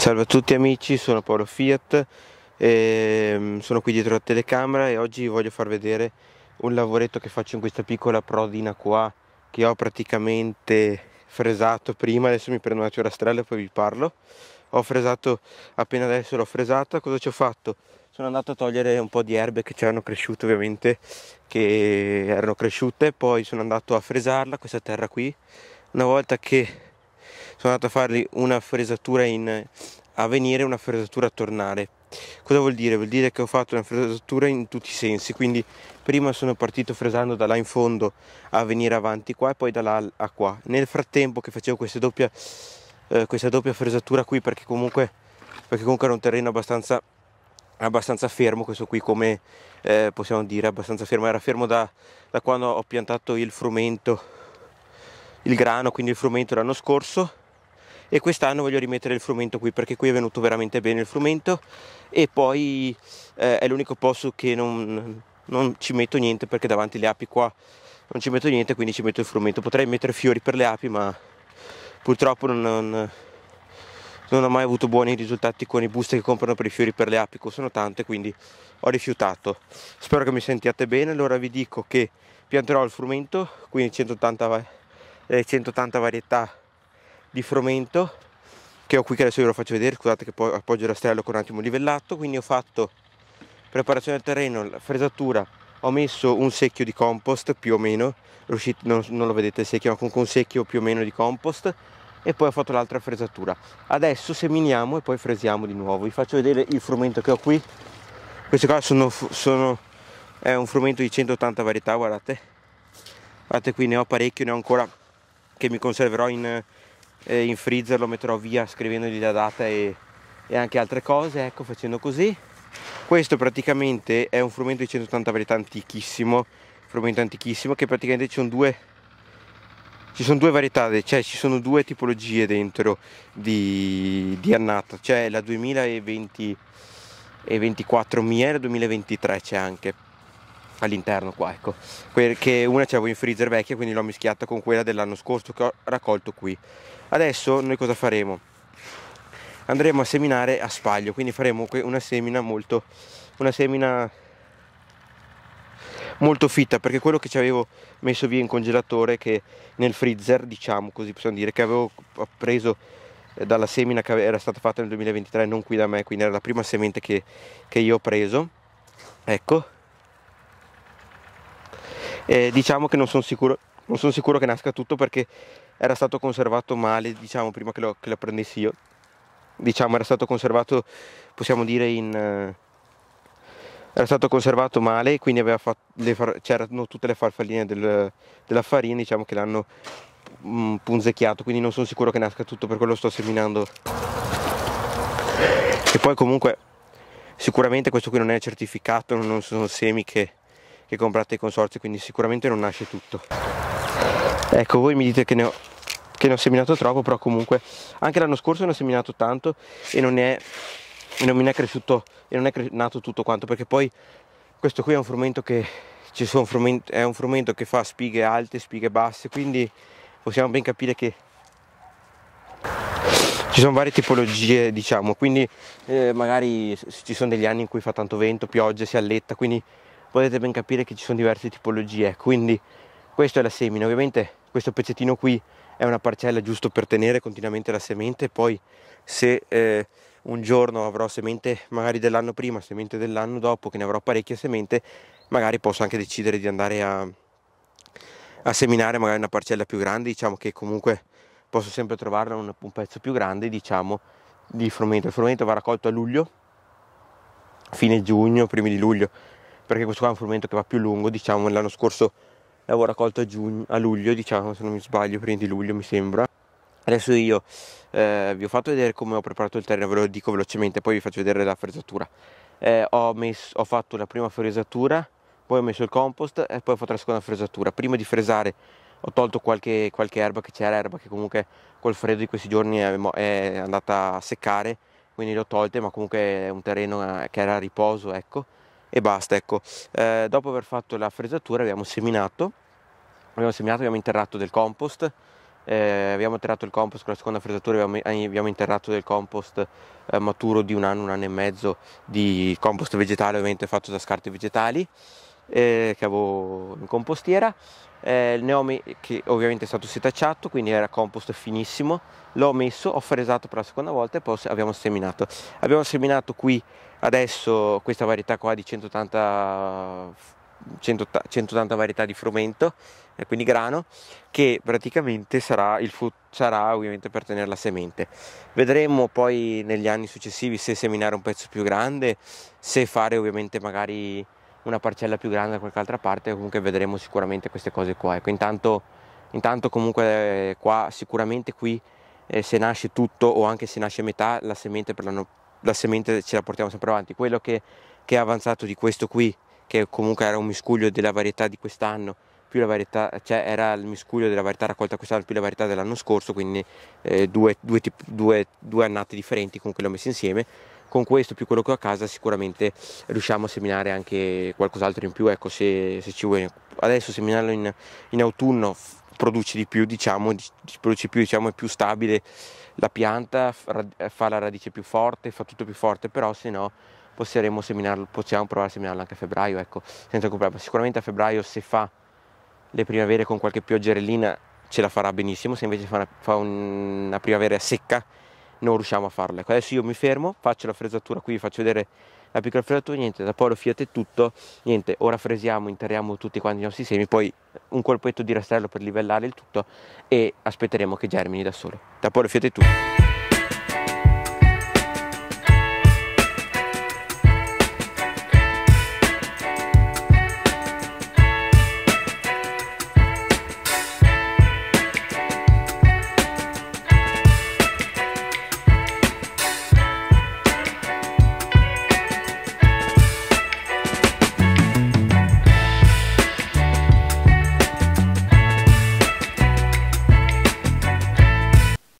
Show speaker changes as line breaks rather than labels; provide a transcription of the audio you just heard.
Salve a tutti amici, sono Paolo Fiat e ehm, sono qui dietro la telecamera e oggi voglio far vedere un lavoretto che faccio in questa piccola prodina qua che ho praticamente fresato prima, adesso mi prendo una ciorastrella e poi vi parlo ho fresato appena adesso l'ho fresata, cosa ci ho fatto? Sono andato a togliere un po' di erbe che c'erano cresciute ovviamente che erano cresciute, poi sono andato a fresarla questa terra qui una volta che sono andato a fargli una fresatura in, a venire e una fresatura a tornare. Cosa vuol dire? Vuol dire che ho fatto una fresatura in tutti i sensi, quindi prima sono partito fresando da là in fondo a venire avanti qua e poi da là a qua. Nel frattempo che facevo questa doppia, eh, questa doppia fresatura qui perché comunque, perché comunque era un terreno abbastanza abbastanza fermo questo qui come eh, possiamo dire abbastanza fermo era fermo da, da, quando ho piantato il frumento il grano quindi il frumento l'anno scorso e quest'anno voglio rimettere il frumento qui perché qui è venuto veramente bene il frumento e poi eh, è l'unico posto che non, non ci metto niente perché davanti le api qua non ci metto niente quindi ci metto il frumento potrei mettere fiori per le api ma purtroppo non, non, non ho mai avuto buoni risultati con i buste che comprano per i fiori per le api sono tante quindi ho rifiutato spero che mi sentiate bene allora vi dico che pianterò il frumento quindi 180, 180 eh, varietà di frumento che ho qui che adesso ve lo faccio vedere, scusate che poi appoggio il rastrello con un attimo livellato, quindi ho fatto preparazione del terreno, fresatura, ho messo un secchio di compost più o meno, riuscite, non, non, lo vedete il secchio, ma comunque un secchio più o meno di compost e poi ho fatto l'altra fresatura. Adesso seminiamo e poi fresiamo di nuovo, vi faccio vedere il frumento che ho qui, questo qua sono, sono è un frumento di 180 varietà, guardate, guardate qui ne ho parecchio, ne ho ancora che mi conserverò in eh, in freezer lo metterò via scrivendogli la data e, e anche altre cose, ecco facendo così. Questo praticamente è un frumento di 180 varietà antichissimo, frumento antichissimo che praticamente ci sono due ci sono due varietà, cioè ci sono due tipologie dentro di, di annata, c'è cioè la 2020 e 24 mia e la 2023 c'è anche all'interno qua ecco perché una c'avevo in freezer vecchia quindi l'ho mischiata con quella dell'anno scorso che ho raccolto qui adesso noi cosa faremo andremo a seminare a spaglio quindi faremo una semina molto una semina molto fitta perché quello che ci avevo messo via in congelatore che nel freezer diciamo così possiamo dire che avevo preso dalla semina che era stata fatta nel 2023 non qui da me quindi era la prima semente che, che io ho preso ecco eh, diciamo che non sono sicuro, non son sicuro che nasca tutto perché era stato conservato male diciamo prima che lo, che lo prendessi io diciamo era stato conservato possiamo dire in eh, era stato conservato male quindi far, c'erano tutte le farfalline del, della farina diciamo che l'hanno mh, mm, punzecchiato quindi non sono sicuro che nasca tutto per quello sto seminando e poi comunque sicuramente questo qui non è certificato non sono semi che che comprate i consorzi, quindi sicuramente non nasce tutto. Ecco, voi mi dite che ne ho, che ne ho seminato troppo, però comunque anche l'anno scorso ne ho seminato tanto e non, è, non mi è cresciuto e non è nato tutto quanto, perché poi questo qui è un frumento che ci sono frumento, è un frumento che fa spighe alte, spighe basse, quindi possiamo ben capire che ci sono varie tipologie diciamo quindi eh, magari ci sono degli anni in cui fa tanto vento piogge si alletta quindi potete ben capire che ci sono diverse tipologie quindi questa è la semina ovviamente questo pezzettino qui è una parcella giusto per tenere continuamente la semente poi se eh, un giorno avrò semente magari dell'anno prima semente dell'anno dopo che ne avrò parecchia semente magari posso anche decidere di andare a, a seminare magari una parcella più grande diciamo che comunque posso sempre trovarla un, un pezzo più grande diciamo di frumento il frumento va raccolto a luglio fine giugno primi di luglio perché questo qua è un frumento che va più lungo, diciamo, l'anno scorso l'avevo raccolto a, giugno, a luglio, diciamo, se non mi sbaglio, prima di luglio mi sembra. Adesso io eh, vi ho fatto vedere come ho preparato il terreno, ve lo dico velocemente, poi vi faccio vedere la fresatura. Eh, ho, messo, ho, fatto la prima fresatura, poi ho messo il compost e poi ho fatto la seconda fresatura. Prima di fresare ho tolto qualche, qualche erba che c'era, erba che comunque col freddo di questi giorni è, è andata a seccare, quindi l'ho tolta, ma comunque è un terreno eh, che era a riposo, ecco e basta ecco eh, dopo aver fatto la fresatura abbiamo seminato abbiamo seminato abbiamo interrato del compost eh, abbiamo interrato il compost con la seconda fresatura abbiamo, eh, abbiamo interrato del compost eh, maturo di un anno un anno e mezzo di compost vegetale ovviamente fatto da scarti vegetali eh, che avevo in compostiera. Eh, ne ho che ovviamente è stato setacciato, quindi era compost finissimo. L'ho messo, ho fresato per la seconda volta e poi abbiamo seminato. Abbiamo seminato qui adesso questa varietà qua di 180, 180, 180 varietà di frumento, eh, quindi grano, che praticamente sarà, il frut- sarà ovviamente per tenere la semente. Vedremo poi negli anni successivi se seminare un pezzo più grande, se fare ovviamente magari una parcella più grande da qualche altra parte, comunque vedremo sicuramente queste cose qua. Ecco, intanto, intanto comunque eh, qua sicuramente qui eh, se nasce tutto o anche se nasce metà la semente, la, la semente ce la portiamo sempre avanti. Quello che, che, è avanzato di questo qui, che comunque era un miscuglio della varietà di quest'anno, più la varietà, cioè era il miscuglio della varietà raccolta quest'anno più la varietà dell'anno scorso, quindi eh, due, due, due, due annate differenti comunque le ho messe insieme con questo più quello che ho a casa sicuramente riusciamo a seminare anche qualcos'altro in più, ecco se, se ci vuoi adesso seminarlo in, in autunno produce di più, diciamo, produce più, diciamo, è più stabile la pianta, eh, fa la radice più forte, fa tutto più forte, però se no possiamo provare a seminarlo anche a febbraio, ecco, senza comprare Sicuramente a febbraio se fa le primavere con qualche pioggerellina ce la farà benissimo, se invece fa una, fa una primavera secca non riusciamo a farle. Ecco, adesso io mi fermo, faccio la fresatura qui, vi faccio vedere la piccola fresatura, niente, da poi lo fiate tutto, niente, ora fresiamo, interriamo tutti quanti i nostri semi, poi un colpetto di rastrello per livellare il tutto e aspetteremo che germini da solo. Da poi lo fiate tutto.